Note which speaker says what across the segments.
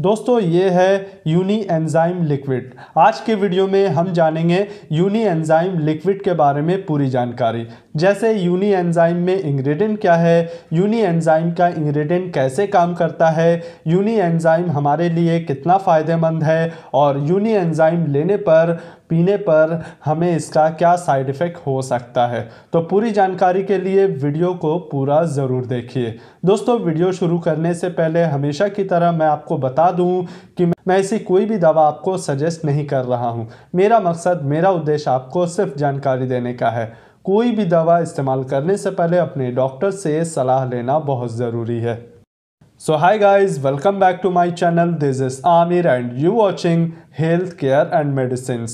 Speaker 1: दोस्तों ये है यूनी एंजाइम लिक्विड आज के वीडियो में हम जानेंगे यूनी एंजाइम लिक्विड के बारे में पूरी जानकारी जैसे यूनी एंजाइम में इंग्रेडिएंट क्या है यूनी एंजाइम का इंग्रेडिएंट कैसे काम करता है यूनी एंजाइम हमारे लिए कितना फ़ायदेमंद है और यूनी एंजाइम लेने पर पीने पर हमें इसका क्या साइड इफ़ेक्ट हो सकता है तो पूरी जानकारी के लिए वीडियो को पूरा ज़रूर देखिए दोस्तों वीडियो शुरू करने से पहले हमेशा की तरह मैं आपको बता दूं कि मैं ऐसी कोई भी दवा आपको सजेस्ट नहीं कर रहा हूं। मेरा मकसद मेरा उद्देश्य आपको सिर्फ जानकारी देने का है कोई भी दवा इस्तेमाल करने से पहले अपने डॉक्टर से सलाह लेना बहुत ज़रूरी है so hi guys welcome back to my channel this is Aamir and you watching health care and medicine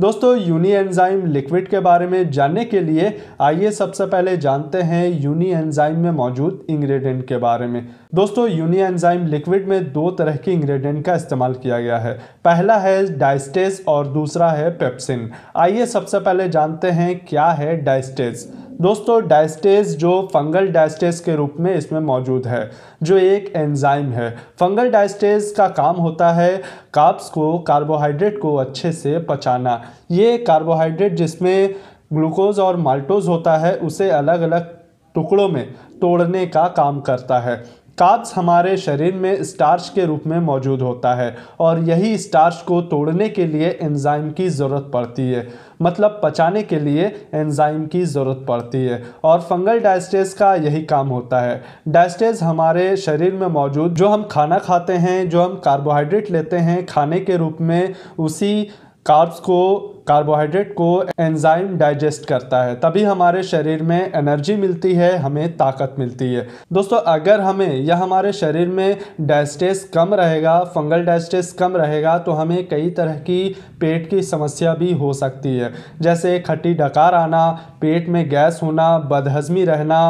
Speaker 1: दोस्तों यूनी एंजाइम लिक्विड के बारे में जानने के लिए आइए सबसे पहले जानते हैं यूनी एंजाइम में मौजूद इंग्रेडिएंट के बारे में दोस्तों यूनी एंजाइम लिक्विड में दो तरह के इंग्रेडिएंट का इस्तेमाल किया गया है पहला है डाइस्टेज और दूसरा है पेप्सिन आइए सबसे पहले जानते हैं क्या है डाइस्टेज दोस्तों डायस्टेज जो फंगल डायस्टेज के रूप में इसमें मौजूद है जो एक एंजाइम है फंगल डायस्टेज का काम होता है काप्स को कार्बोहाइड्रेट को अच्छे से पचाना ये कार्बोहाइड्रेट जिसमें ग्लूकोज और माल्टोज होता है उसे अलग अलग टुकड़ों में तोड़ने का काम करता है काप्स हमारे शरीर में स्टार्च के रूप में मौजूद होता है और यही स्टार्च को तोड़ने के लिए एंजाइम की ज़रूरत पड़ती है मतलब पचाने के लिए एंजाइम की ज़रूरत पड़ती है और फंगल डायस्टेज का यही काम होता है डायस्टेज हमारे शरीर में मौजूद जो हम खाना खाते हैं जो हम कार्बोहाइड्रेट लेते हैं खाने के रूप में उसी कार्ब्स को कार्बोहाइड्रेट को एंजाइम डाइजेस्ट करता है तभी हमारे शरीर में एनर्जी मिलती है हमें ताकत मिलती है दोस्तों अगर हमें या हमारे शरीर में डाइस्टेस कम रहेगा फंगल डाइस्टेस कम रहेगा तो हमें कई तरह की पेट की समस्या भी हो सकती है जैसे खट्टी डकार आना पेट में गैस होना बदहजमी रहना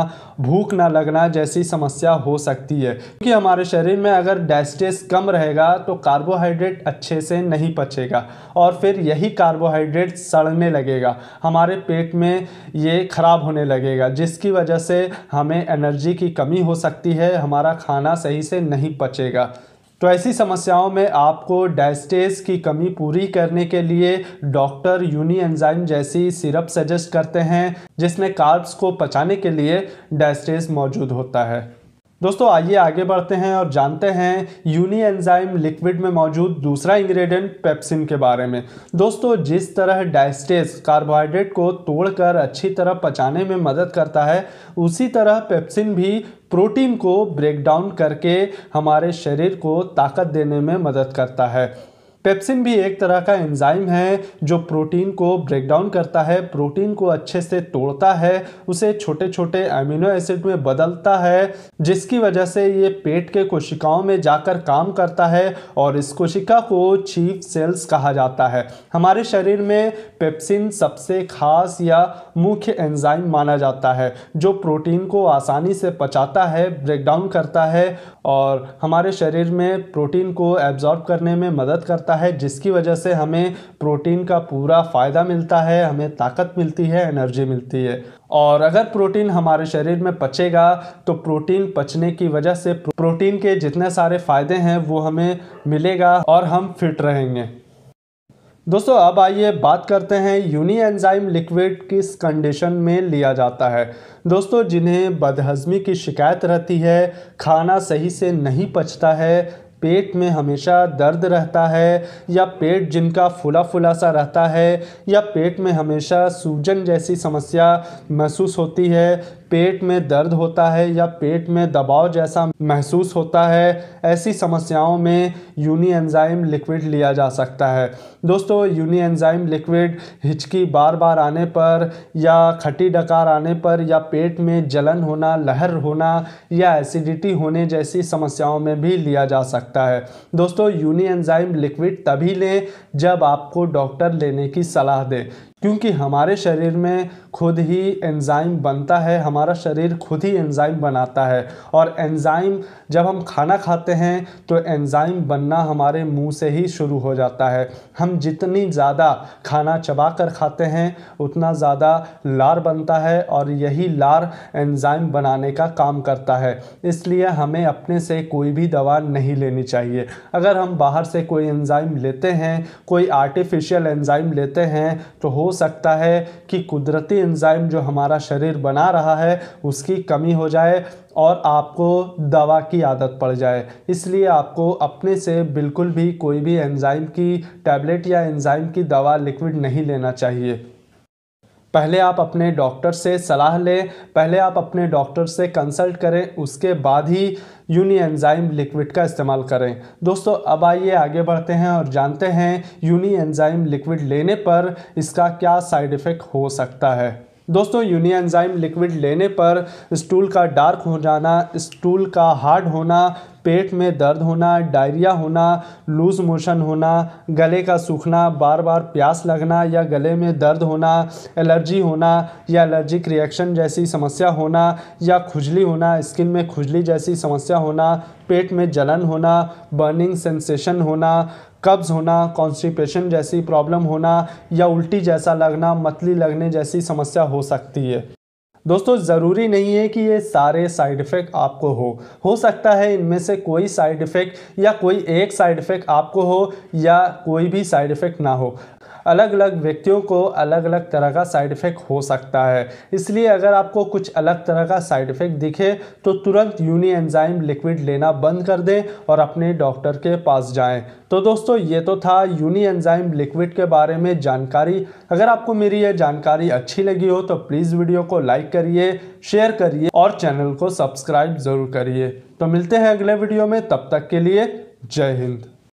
Speaker 1: भूख ना लगना जैसी समस्या हो सकती है क्योंकि हमारे शरीर में अगर डाइस्टेस कम रहेगा तो कार्बोहाइड्रेट अच्छे से नहीं पचेगा और फिर यही कार्बोहाइड्रेट कार्बोहाइड्रेट सड़ने लगेगा हमारे पेट में ये ख़राब होने लगेगा जिसकी वजह से हमें एनर्जी की कमी हो सकती है हमारा खाना सही से नहीं पचेगा तो ऐसी समस्याओं में आपको डायस्टेज की कमी पूरी करने के लिए डॉक्टर यूनी एंजाइम जैसी सिरप सजेस्ट करते हैं जिसमें कार्ब्स को पचाने के लिए डायस्टेज मौजूद होता है दोस्तों आइए आगे बढ़ते हैं और जानते हैं यूनी एंजाइम लिक्विड में मौजूद दूसरा इंग्रेडिएंट पेप्सिन के बारे में दोस्तों जिस तरह डाइस्टेस कार्बोहाइड्रेट को तोड़कर अच्छी तरह पचाने में मदद करता है उसी तरह पेप्सिन भी प्रोटीन को ब्रेक डाउन करके हमारे शरीर को ताकत देने में मदद करता है पेप्सिन भी एक तरह का एंजाइम है जो प्रोटीन को ब्रेकडाउन करता है प्रोटीन को अच्छे से तोड़ता है उसे छोटे छोटे अमीनो एसिड में बदलता है जिसकी वजह से ये पेट के कोशिकाओं में जाकर काम करता है और इस कोशिका को चीफ सेल्स कहा जाता है हमारे शरीर में पेप्सिन सबसे खास या मुख्य एंजाइम माना जाता है जो प्रोटीन को आसानी से पचाता है ब्रेकडाउन करता है और हमारे शरीर में प्रोटीन को एब्जॉर्ब करने में मदद करता सकता है जिसकी वजह से हमें प्रोटीन का पूरा फ़ायदा मिलता है हमें ताकत मिलती है एनर्जी मिलती है और अगर प्रोटीन हमारे शरीर में पचेगा तो प्रोटीन पचने की वजह से प्रोटीन के जितने सारे फ़ायदे हैं वो हमें मिलेगा और हम फिट रहेंगे दोस्तों अब आइए बात करते हैं यूनी एंजाइम लिक्विड किस कंडीशन में लिया जाता है दोस्तों जिन्हें बदहजमी की शिकायत रहती है खाना सही से नहीं पचता है पेट में हमेशा दर्द रहता है या पेट जिनका फुला फुला सा रहता है या पेट में हमेशा सूजन जैसी समस्या महसूस होती है पेट में दर्द होता है या पेट में दबाव जैसा महसूस होता है ऐसी समस्याओं में यूनी एंजाइम लिक्विड लिया जा सकता है दोस्तों यूनी एंजाइम लिक्विड हिचकी बार बार आने पर या खटी डकार आने पर या पेट में जलन होना लहर होना या एसिडिटी होने जैसी समस्याओं में भी लिया जा सकता है सकता है दोस्तों यूनी एंजाइम लिक्विड तभी लें जब आपको डॉक्टर लेने की सलाह दें क्योंकि हमारे शरीर में खुद ही एंजाइम बनता है हमारा शरीर खुद ही एंजाइम बनाता है और एंजाइम जब हम खाना खाते हैं तो एंजाइम बनना हमारे मुंह से ही शुरू हो जाता है हम जितनी ज़्यादा खाना चबा कर खाते हैं उतना ज़्यादा लार बनता है और यही लार एंजाइम बनाने का काम करता है इसलिए हमें अपने से कोई भी दवा नहीं लेनी चाहिए अगर हम बाहर से कोई एंजाइम लेते हैं कोई आर्टिफिशियल एंजाइम लेते हैं तो हो हो सकता है कि कुदरती एंजाइम जो हमारा शरीर बना रहा है उसकी कमी हो जाए और आपको दवा की आदत पड़ जाए इसलिए आपको अपने से बिल्कुल भी कोई भी एंजाइम की टैबलेट या एंजाइम की दवा लिक्विड नहीं लेना चाहिए पहले आप अपने डॉक्टर से सलाह लें पहले आप अपने डॉक्टर से कंसल्ट करें उसके बाद ही यूनी एंजाइम लिक्विड का इस्तेमाल करें दोस्तों अब आइए आगे बढ़ते हैं और जानते हैं यूनी एंजाइम लिक्विड लेने पर इसका क्या साइड इफ़ेक्ट हो सकता है दोस्तों यूनि एंजाइम लिक्विड लेने पर स्टूल का डार्क हो जाना स्टूल का हार्ड होना पेट में दर्द होना डायरिया होना लूज मोशन होना गले का सूखना बार बार प्यास लगना या गले में दर्द होना एलर्जी होना या एलर्जिक रिएक्शन जैसी समस्या होना या खुजली होना स्किन में खुजली जैसी समस्या होना पेट में जलन होना बर्निंग सेंसेशन होना कब्ज़ होना कॉन्स्टिपेशन जैसी प्रॉब्लम होना या उल्टी जैसा लगना मतली लगने जैसी समस्या हो सकती है दोस्तों ज़रूरी नहीं है कि ये सारे साइड इफ़ेक्ट आपको हो हो सकता है इनमें से कोई साइड इफ़ेक्ट या कोई एक साइड इफ़ेक्ट आपको हो या कोई भी साइड इफ़ेक्ट ना हो अलग अलग व्यक्तियों को अलग अलग तरह का साइड इफ़ेक्ट हो सकता है इसलिए अगर आपको कुछ अलग तरह का साइड इफ़ेक्ट दिखे तो तुरंत यूनि एंजाइम लिक्विड लेना बंद कर दें और अपने डॉक्टर के पास जाएं तो दोस्तों ये तो था यूनि एंजाइम लिक्विड के बारे में जानकारी अगर आपको मेरी यह जानकारी अच्छी लगी हो तो प्लीज़ वीडियो को लाइक करिए शेयर करिए और चैनल को सब्सक्राइब ज़रूर करिए तो मिलते हैं अगले वीडियो में तब तक के लिए जय हिंद